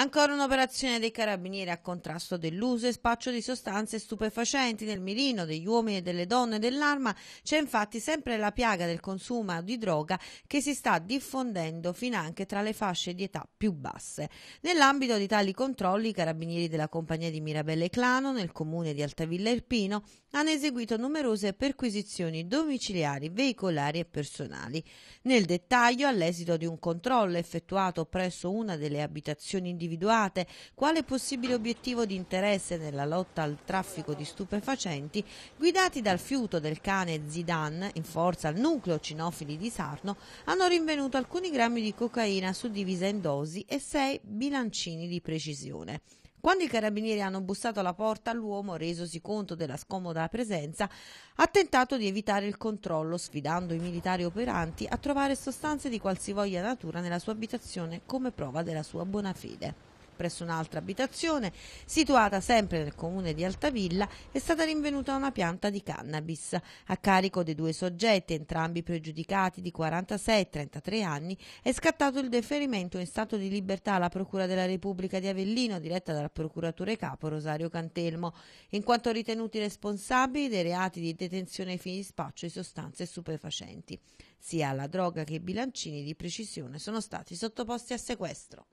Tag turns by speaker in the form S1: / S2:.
S1: Ancora un'operazione dei carabinieri a contrasto dell'uso e spaccio di sostanze stupefacenti nel mirino degli uomini e delle donne dell'arma. C'è infatti sempre la piaga del consumo di droga che si sta diffondendo fin anche tra le fasce di età più basse. Nell'ambito di tali controlli, i carabinieri della compagnia di Mirabelle Clano, nel comune di Altavilla Irpino, hanno eseguito numerose perquisizioni domiciliari, veicolari e personali. Nel dettaglio, all'esito di un controllo effettuato presso una delle abitazioni individuali, individuate quale possibile obiettivo di interesse nella lotta al traffico di stupefacenti, guidati dal fiuto del cane Zidane, in forza al nucleo cinofili di Sarno, hanno rinvenuto alcuni grammi di cocaina suddivisa in dosi e sei bilancini di precisione. Quando i carabinieri hanno bussato alla porta, l'uomo, resosi conto della scomoda presenza, ha tentato di evitare il controllo, sfidando i militari operanti a trovare sostanze di qualsivoglia natura nella sua abitazione come prova della sua buona fede presso un'altra abitazione, situata sempre nel comune di Altavilla, è stata rinvenuta una pianta di cannabis. A carico dei due soggetti, entrambi pregiudicati di 46 e 33 anni, è scattato il deferimento in stato di libertà alla Procura della Repubblica di Avellino, diretta dal procuratore capo Rosario Cantelmo, in quanto ritenuti responsabili dei reati di detenzione ai fini di spaccio di sostanze stupefacenti. Sia la droga che i bilancini di precisione sono stati sottoposti a sequestro.